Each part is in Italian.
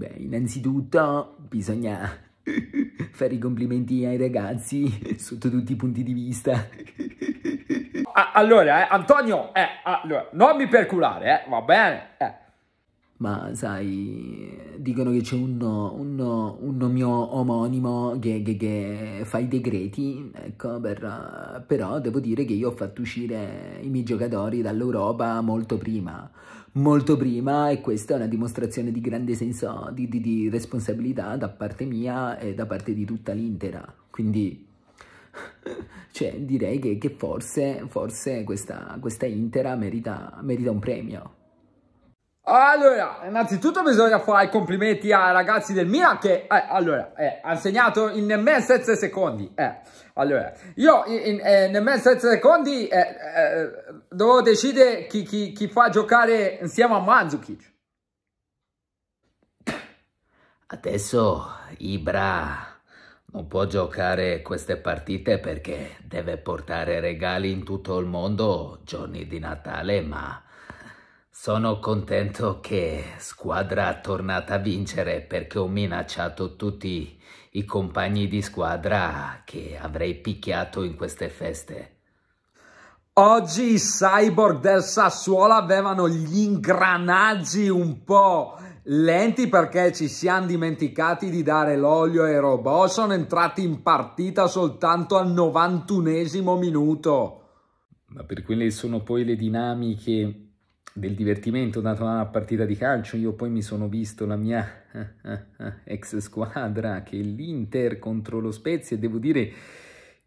Beh, innanzitutto bisogna fare i complimenti ai ragazzi sotto tutti i punti di vista. Ah, allora, eh, Antonio, eh, allora, non mi perculare, eh, va bene? Eh. Ma sai, dicono che c'è un, un, un mio omonimo che, che, che, fa i decreti, ecco, per, però devo dire che io ho fatto uscire i miei giocatori dall'Europa molto prima, molto prima e questa è una dimostrazione di grande senso di, di, di responsabilità da parte mia e da parte di tutta l'Inter, quindi... cioè, direi che, che forse, forse, questa, questa Intera merita, merita un premio. Allora, innanzitutto bisogna fare i complimenti ai ragazzi del Milan che, eh, allora, eh, hanno segnato in nemmeno 7 secondi. Eh. Allora, io in, in eh, nemmeno 7 secondi eh, eh, devo decidere chi, chi, chi, fa giocare insieme a Mandzukic. Adesso Ibra non può giocare queste partite perché deve portare regali in tutto il mondo giorni di Natale, ma sono contento che squadra è tornata a vincere perché ho minacciato tutti i compagni di squadra che avrei picchiato in queste feste. Oggi i cyborg del Sassuolo avevano gli ingranaggi un po' lenti perché ci siamo dimenticati di dare l'olio ai robot. Sono entrati in partita soltanto al 91 minuto. Ma per quelle sono poi le dinamiche del divertimento dato alla partita di calcio, io poi mi sono visto la mia ex squadra che è l'Inter contro lo Spezia e devo dire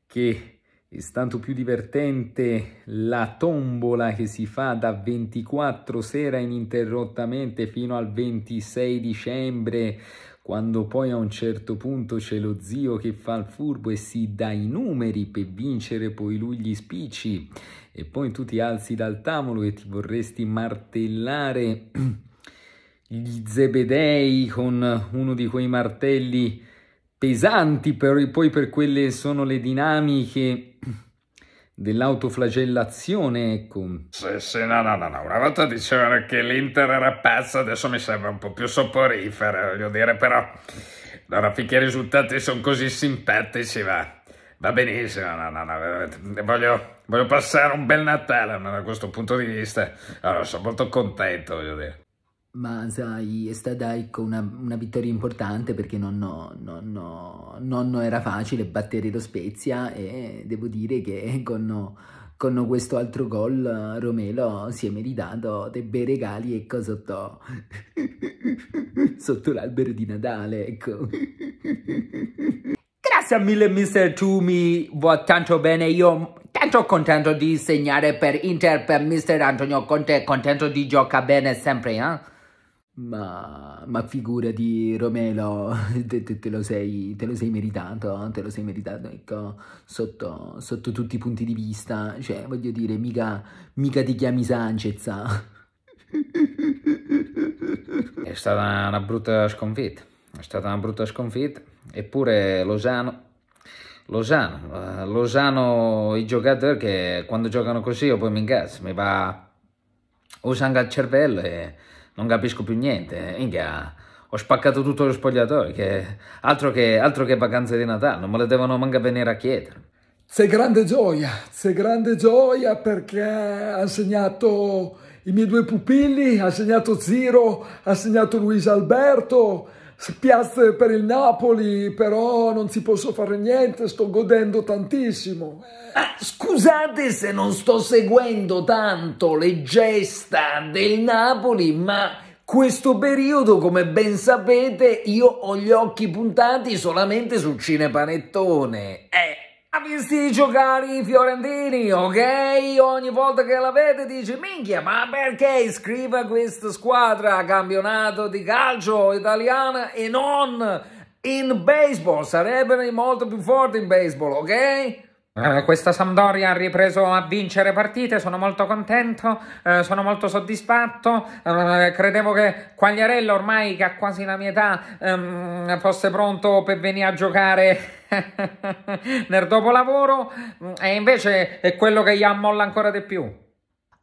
che è stato più divertente la tombola che si fa da 24 sera ininterrottamente fino al 26 dicembre quando poi a un certo punto c'è lo zio che fa il furbo e si dà i numeri per vincere poi lui gli spicci e poi tu ti alzi dal tavolo e ti vorresti martellare gli zebedei con uno di quei martelli pesanti, per, poi per quelle sono le dinamiche dell'autoflagellazione, ecco. Sì, sì, no, no, no, una volta dicevano che l'Inter era pazza, adesso mi sembra un po' più soporifera, voglio dire, però allora finché i risultati sono così simpatici va, va benissimo, no, no, no, voglio, voglio passare un bel Natale da questo punto di vista, allora sono molto contento, voglio dire ma sai, è stata ecco, una, una, vittoria importante perché nonno, nonno, nonno, era facile battere lo Spezia e devo dire che con, con questo altro gol Romelo si è meritato dei bei regali ecco, sotto, sotto l'albero di Natale. Ecco. Grazie mille mister Ciumi, va tanto bene, io tanto contento di segnare per Inter, per mister Antonio Conte, contento di giocare bene sempre, eh? Ma, ma figurati Romelo, te, te, te, lo sei, te, lo sei, meritato, eh, te lo sei meritato, ecco, sotto, sotto tutti i punti di vista, cioè, voglio dire, mica, mica ti chiami Sanchez, ah. È stata una brutta sconfitta, è stata una brutta sconfitta, eppure Lozano... Lozano, eh, Lozano, i giocatori che quando giocano così io poi mi incazzo, mi va, usano il cervello e non capisco più niente, eh. minchia, ho spaccato tutto lo spogliatoio, che altro, che altro che vacanze di Natale, non me le devono manca venire a chiedere. C'è grande gioia, c'è grande gioia perché ha segnato i miei due pupilli, ha segnato Ziro, ha segnato Luisa Alberto, spiazze per il Napoli, però non si posso fare niente, sto godendo tantissimo. Ah, scusate se non sto seguendo tanto le gesta del Napoli, ma questo periodo, come ben sapete, io ho gli occhi puntati solamente sul cinepanettone. Eh, ha visto giocare i fiorentini, ok? Ogni volta che la vede dice minchia, ma perché iscrive questa squadra a campionato di calcio italiana e non in baseball? Sarebbero molto più forti in baseball, ok? Eh, questa Sampdoria ha ripreso a vincere partite, sono molto contento, eh, sono molto soddisfatto, eh, credevo che Quagliarella ormai che ha quasi la mia età ehm, fosse pronto per venire a giocare nel dopolavoro e invece è quello che gli ammolla ancora di più.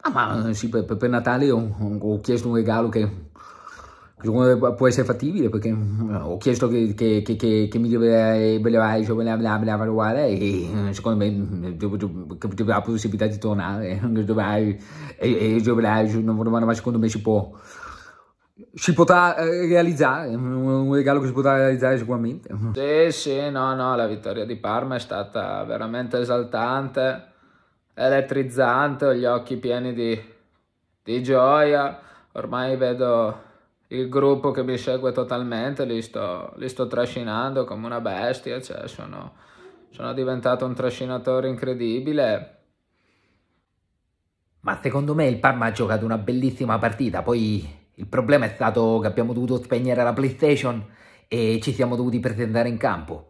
Ah ma sì, per, per Natale ho, ho chiesto un regalo che può essere fattibile perché eh, ho chiesto che, che, che, che mi doveva cioè, bla bla bla valutare e eh, secondo me mm, la possibilità di tornare e e, giovellare cioè, ma secondo me si può si potrà eh, realizzare un regalo che si potrà realizzare sicuramente sì sì no no la vittoria di Parma è stata veramente esaltante elettrizzante ho gli occhi pieni di, di gioia ormai vedo il gruppo che mi segue totalmente, li sto, li sto trascinando come una bestia, cioè sono, sono diventato un trascinatore incredibile. Ma secondo me il Parma ha giocato una bellissima partita, poi il problema è stato che abbiamo dovuto spegnere la PlayStation e ci siamo dovuti presentare in campo.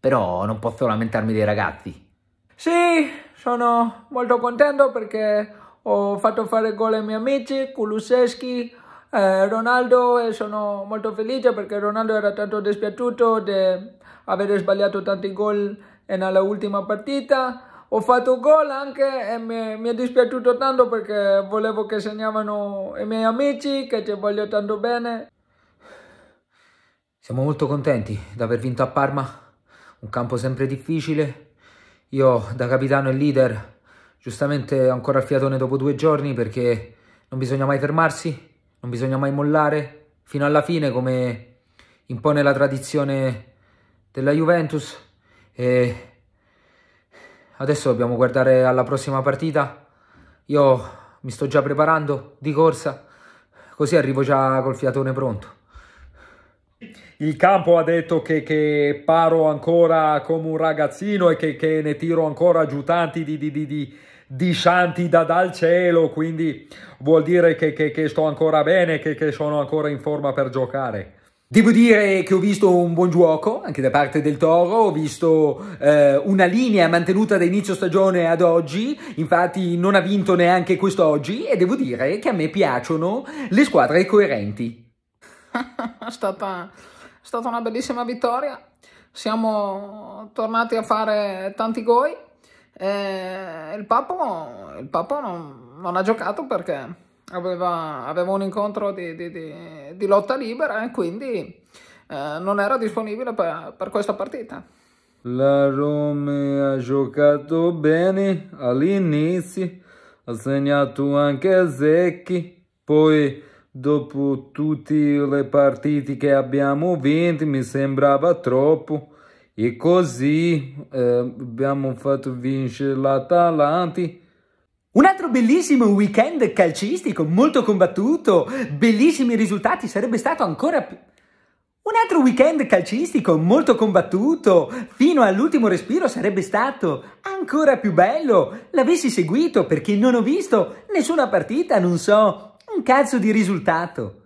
Però non posso lamentarmi dei ragazzi. Sì, sono molto contento perché ho fatto fare gol ai miei amici, Kuluseschi, eh, Ronaldo eh, sono molto felice perché Ronaldo era tanto dispiaciuto di aver sbagliato tanti gol nella ultima partita ho fatto gol anche e mi, mi, è dispiaciuto tanto perché volevo che segnavano i miei amici che ci voglio tanto bene. Siamo molto contenti di aver vinto a Parma, un campo sempre difficile. Io da capitano e leader, giustamente ancora a fiatone dopo due giorni perché non bisogna mai fermarsi non bisogna mai mollare fino alla fine come impone la tradizione della Juventus e adesso dobbiamo guardare alla prossima partita io mi sto già preparando di corsa così arrivo già col fiatone pronto il campo ha detto che, che paro ancora come un ragazzino e che, che ne tiro ancora giù tanti di, di, di, di di Santi da dal cielo, quindi vuol dire che, che, che sto ancora bene, che, che sono ancora in forma per giocare. Devo dire che ho visto un buon gioco anche da parte del Toro, ho visto eh, una linea mantenuta da inizio stagione ad oggi, infatti non ha vinto neanche quest'oggi e devo dire che a me piacciono le squadre coerenti. è, stata, è stata una bellissima vittoria, siamo tornati a fare tanti goi. Eh, il Papo, il Papo non, non, ha giocato perché aveva, aveva un incontro di, di, di, di, lotta libera e quindi eh, non era disponibile per, per questa partita. La Roma ha giocato bene all'inizio, ha segnato anche Zecchi, poi dopo tutte le partite che abbiamo vinto mi sembrava troppo e così eh, abbiamo fatto vincere l'Atalanti. Un altro bellissimo weekend calcistico, molto combattuto, bellissimi risultati, sarebbe stato ancora più... Un altro weekend calcistico molto combattuto, fino all'ultimo respiro sarebbe stato ancora più bello. L'avessi seguito perché non ho visto nessuna partita, non so, un cazzo di risultato.